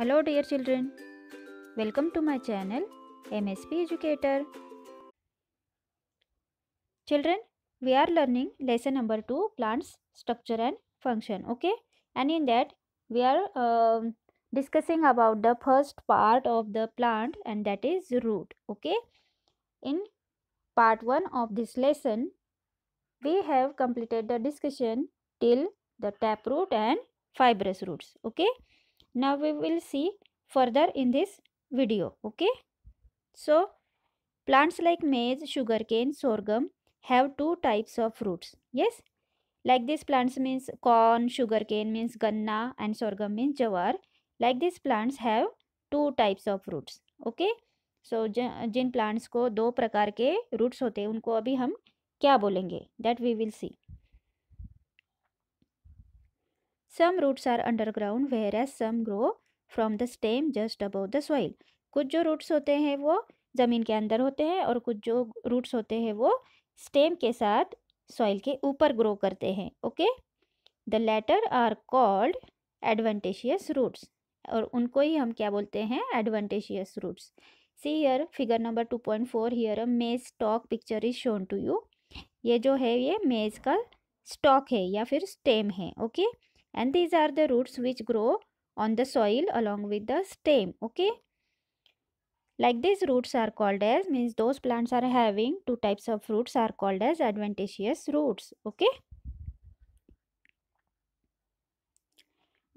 Hello dear children. Welcome to my channel MSP Educator. Children, we are learning lesson number 2 plants structure and function okay and in that we are uh, discussing about the first part of the plant and that is root okay in part 1 of this lesson we have completed the discussion till the taproot and fibrous roots okay now we will see further in this video okay so plants like maize sugarcane sorghum have two types of fruits yes like these plants means corn sugarcane means ganna and sorghum means jawar like these plants have two types of fruits okay so so, ज, जिन plants को दो प्रकार के roots होते हैं उनको अभी हम क्या बोलेंगे that we will see some roots are underground underground as some grow from the stem just above the soil कुछ जो रूट्स होते हैं वो ज़मीन के अंदर होते हैं और कुछ जो रूट्स होते हैं वो स्टेम के साथ सॉइल के ऊपर ग्रो करते हैं okay the latter are called adventitious roots और उनको ही हम क्या बोलते हैं adventitious roots see here figure number two point four here maize stalk picture is shown to you ये जो है ये मेज का स्टॉक है या फिर स्टेम है okay okay? and these are the roots which grow on the soil along with the stem okay like these roots are called as means those plants are having two types of roots are called as adventitious roots okay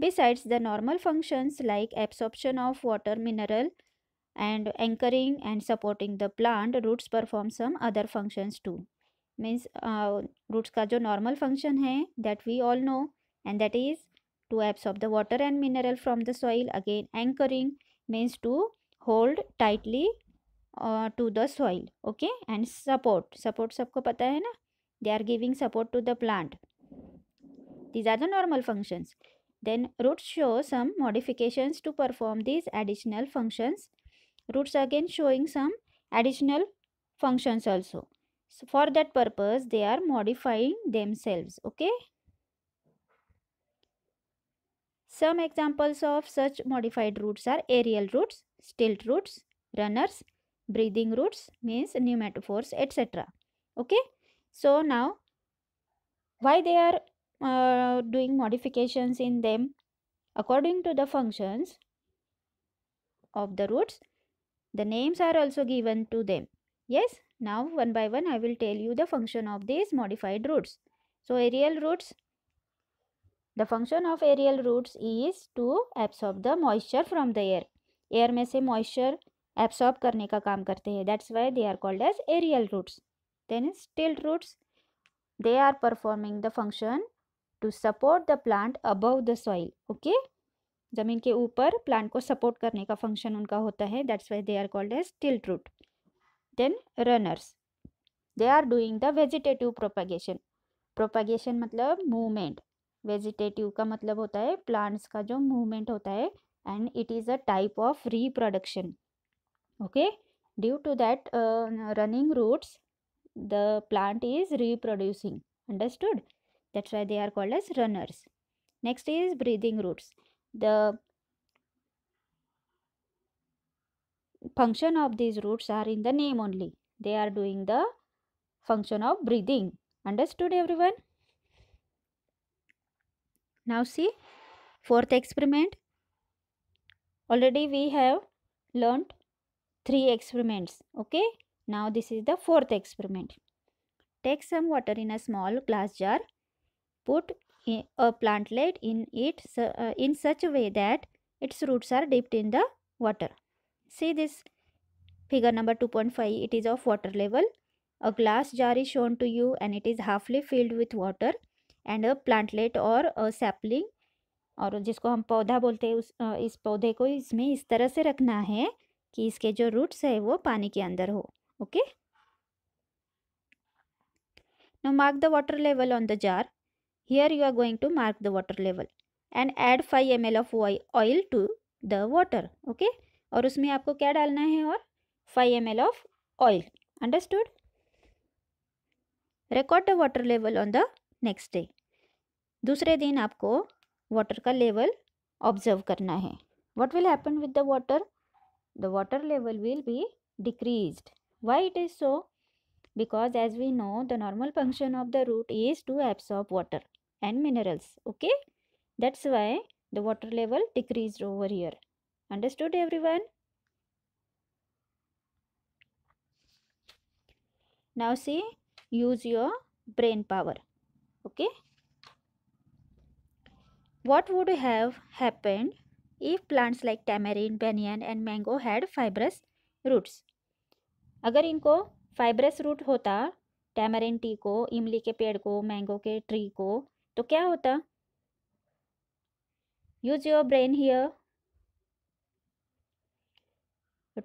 besides the normal functions like absorption of water mineral and anchoring and supporting the plant roots perform some other functions too means uh, roots ka jo normal function hai that we all know and that is to absorb the water and mineral from the soil again anchoring means to hold tightly uh, to the soil okay and support support sabko pata hai na they are giving support to the plant these are the normal functions then roots show some modifications to perform these additional functions roots again showing some additional functions also so for that purpose they are modifying themselves okay some examples of such modified roots are aerial roots, stilt roots, runners, breathing roots means pneumatophores etc. Okay. So now why they are uh, doing modifications in them according to the functions of the roots the names are also given to them yes now one by one i will tell you the function of these modified roots so aerial roots the function of aerial roots is to absorb the moisture from the air air में से moisture absorb करने का काम करते हैं that's why they are called as aerial roots then stilt roots they are performing the function to support the plant above the soil okay ज़मीन के ऊपर प्लांट को सपोर्ट करने का फंक्शन उनका होता है that's why they are called as stilt root then runners they are doing the vegetative propagation propagation मतलब मूवमेंट वेजिटेटिव का मतलब होता है प्लांट्स का जो मूवमेंट होता है and it is a type of reproduction okay due to that running roots the plant is reproducing understood that's why they are called as runners next is breathing roots the function of these roots are in the name only they are doing the function of breathing understood every everyone Now see fourth experiment. Already we have learnt three experiments. Okay. Now this is the fourth experiment. Take some water in a small glass jar. Put a plantlet in it uh, in such a way that its roots are dipped in the water. See this figure number 2.5. It is of water level. A glass jar is shown to you and it is halfly filled with water. And a plantlet और a sapling और जिसको हम पौधा बोलते हैं उस इस पौधे को इसमें इस तरह से रखना है कि इसके जो रूट्स है वो पानी के अंदर हो okay now mark the water level on the jar here you are going to mark the water level and add five M L of oil to the water okay और उसमें आपको क्या डालना है और five M L of oil understood record the water level on the next day दूसरे दिन आपको वाटर का लेवल ऑब्जर्व करना है what will happen with the water the water level will be decrease why it is so because as we know the normal function of the root is to absorb of water and minerals okay that's why the water level decrease over year understood every one now see use your brain power okay what would have happened if plants like tamarind banyan and mango had fibrous roots अगर इनको fibrous root होता tamarind tree को इमली के पेड़ को mango के tree को तो क्या होता use your brain here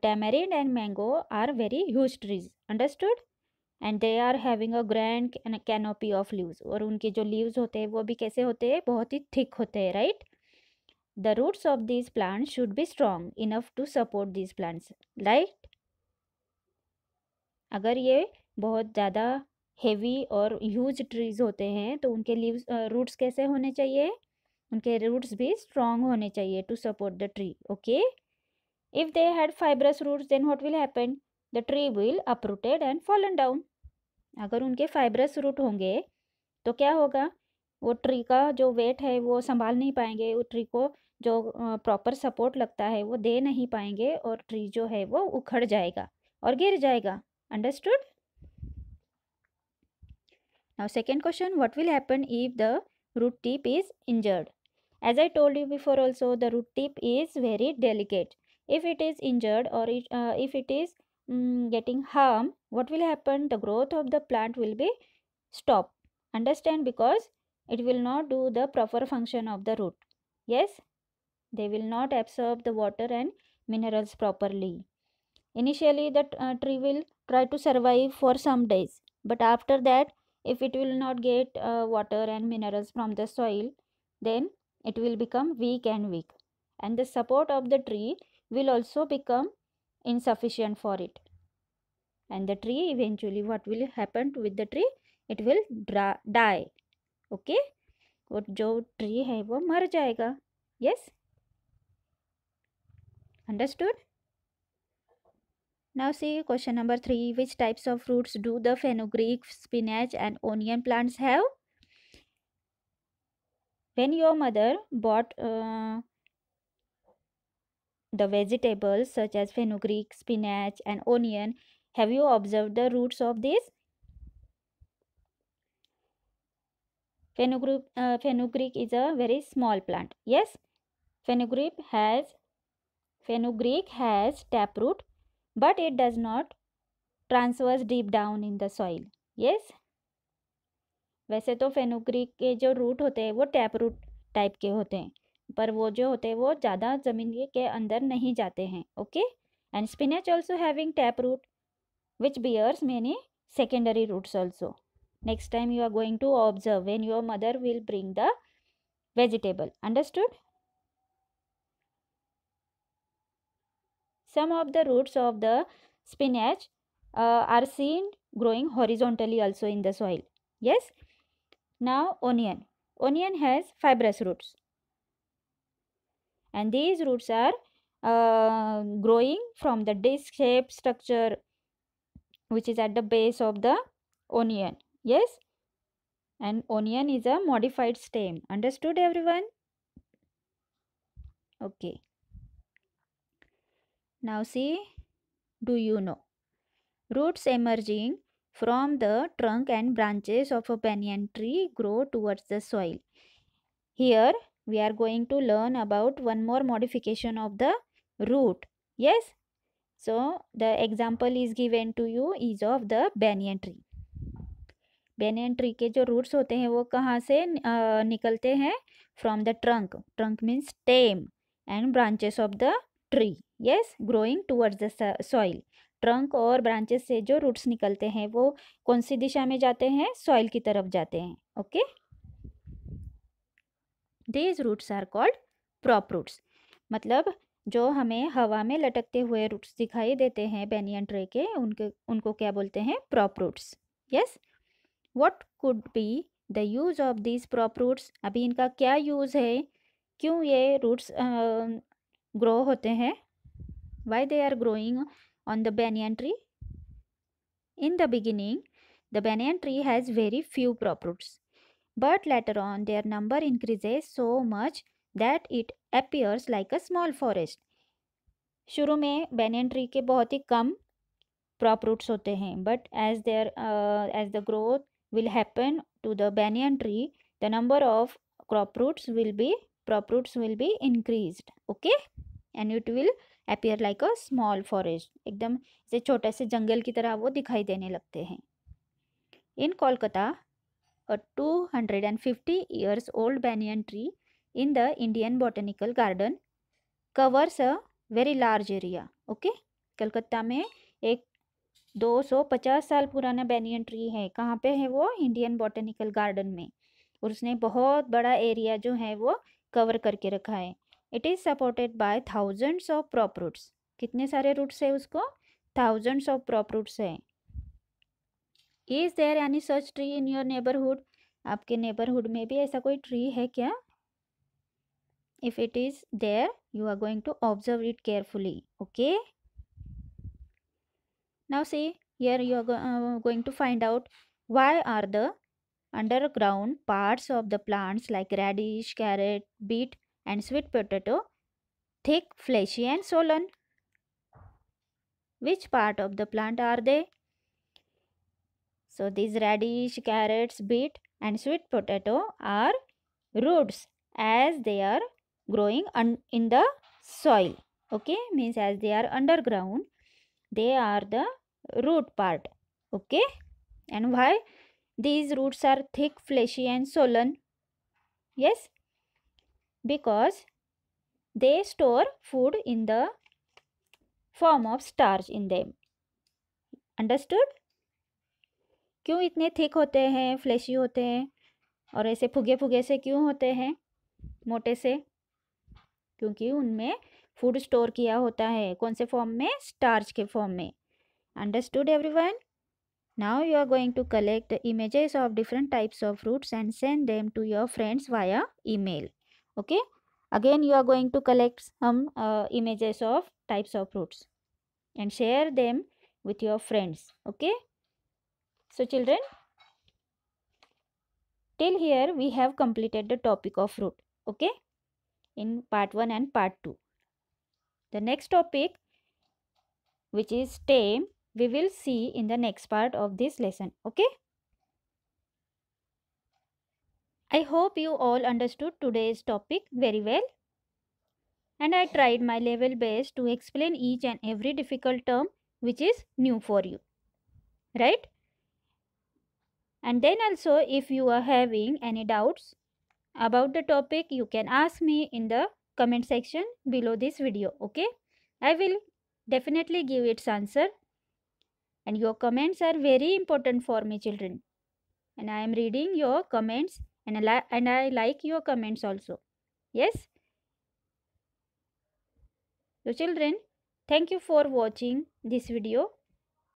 tamarind and mango are very huge trees understood and they are having a grand canopy of leaves और उनके जो लीव्स होते हैं वो भी कैसे होते हैं बहुत ही थिक होते हैं right the roots of this plant should be strong enough to support this plants right अगर ये बहुत ज़्यादा हेवी और ह्यूज ट्रीज होते हैं तो उनके लीव्स रूट्स कैसे होने चाहिए उनके रूट्स भी स्ट्रॉन्ग होने चाहिए to support the tree okay if they had fibrous roots then what will happen the tree will uprooted and fallen down अगर उनके फाइबरस रूट होंगे तो क्या होगा वो ट्री का जो वेट है वो संभाल नहीं पाएंगे वो ट्री को जो प्रॉपर सपोर्ट लगता है वो दे नहीं पाएंगे और ट्री जो है वो उखड़ जाएगा और गिर जाएगा understood now second question what will happen if the root tip is injured as I told you before also the root tip is very delicate if it is injured और if it is um, getting harm what will happen the growth of the plant will be stop understand because it will not do the proper function of the root yes they will not absorb the water and minerals properly initially the uh, tree will try to survive for some days but after that if it will not get uh, water and minerals from the soil then it will become weak and weak and the support of the tree will also become insufficient for it and the tree eventually what will happen with the tree it will die okay what? जो tree hai? Wo mar जाएगा Yes. Understood. Now see question number 3 which types of fruits do the fenugreek spinach and onion plants have when your mother bought uh, the vegetables such as fenugreek, spinach and onion. Have you observed the roots of this Fenugreek, uh, fenugreek is a very small plant. Yes, fenugreek has fenugreek has taproot but it does not transverse deep down in the soil yes वैसे तो fenugreek के जो root होते हैं वो tap root type के होते हैं पर वो जो होते हैं वो ज़्यादा ज़मीन के अंदर नहीं जाते हैं okay and spinach also having tap root which bears many secondary roots also next time you are going to observe when your mother will bring the vegetable understood some of the roots of the spinach are seen growing horizontally also in the soil yes now onion onion has fibrous roots and these roots are uh, growing from the disc shape structure which is at the base of the onion yes and onion is a modified stem understood everyone okay now see do you know roots emerging from the trunk and branches of a banyan tree grow towards the soil here we are going to learn about one more modification of the root yes so the example is given to you is of the banyan tree banyan tree के जो roots होते हैं वो कहाँ से निकलते हैं from the trunk trunk means stem and branches of the tree yes growing towards the soil trunk और ब्रांचेस से जो रूट्स निकलते हैं वो कौन सी दिशा में जाते हैं सॉइल की तरफ जाते हैं okay okay? These roots are called prop roots मतलब जो हमें हवा में लटकते हुए रूट्स दिखाई देते हैं बेनियन ट्रे के उनके उनको क्या बोलते हैं prop roots yes what could be the use of these prop roots अभी इनका क्या यूज़ है क्यों ये रूट्स ग्रो होते हैं why they are growing on the banyan tree in the beginning the banyan tree has very few prop roots But later on, their number increases so much that it appears like a small forest. शुरू में banyan tree के बहुत ही कम prop roots होते हैं but as there as the growth will happen to the banyan tree the number of crop roots will be prop roots will be increase okay and it will appear like a small forest एकदम से छोटे से जंगल की तरह वो दिखाई देने लगते हैं इन Kolkata a 250 years old banyan tree in the Indian Botanical Garden covers a very large area. Okay, Calcutta में एक 250 साल पुराना बैनियन ट्री है कहाँ पे है वो इंडियन बॉटनिकल गार्डन में और उसने बहुत बड़ा एरिया जो है वो कवर करके रखा है it is supported by thousands of prop roots कितने सारे रूट्स है उसको थाउजेंड्स ऑफ प्रॉप रूट्स है is there any such tree in your neighbourhood आपके नेबरहुड में भी ऐसा कोई ट्री है क्या if it is there you are going to observe it carefully okay now see here you are going to find out why are the underground parts of the plants like reddish carat beet and sweet potato thick fleshy and swollen which part of the plant are they So these radish, carrots, beet and sweet potato are roots as they are growing in the soil. Okay, means as they are underground, they are the root part. Okay, and why? These roots are thick, fleshy and swollen. Yes, because they store food in the form of starch in them. Understood? क्यों इतने thick होते हैं flashy होते हैं और ऐसे फुगे फुगे से क्यों होते हैं मोटे से क्योंकि उनमें फूड स्टोर किया होता है कौन से फॉर्म में स्टार्च के फॉर्म में understood every one now you are going to collect images of different types of fruits and send them to your friends via mail okay again you are going to collect um images of types of fruits and share them with your friends okay So children, till here we have completed the topic of root, okay, in part 1 and part 2. The next topic which is stem we will see in the next part of this lesson, okay. I hope you all understood today's topic very well and I tried my level best to explain each and every difficult term which is new for you. Right? and then also if you are having any doubts about the topic you can ask me in the comment section below this video okay i will definitely give its answer and your comments are very important for me children and i am reading your comments and I, and I like your comments also yes so children thank you for watching this video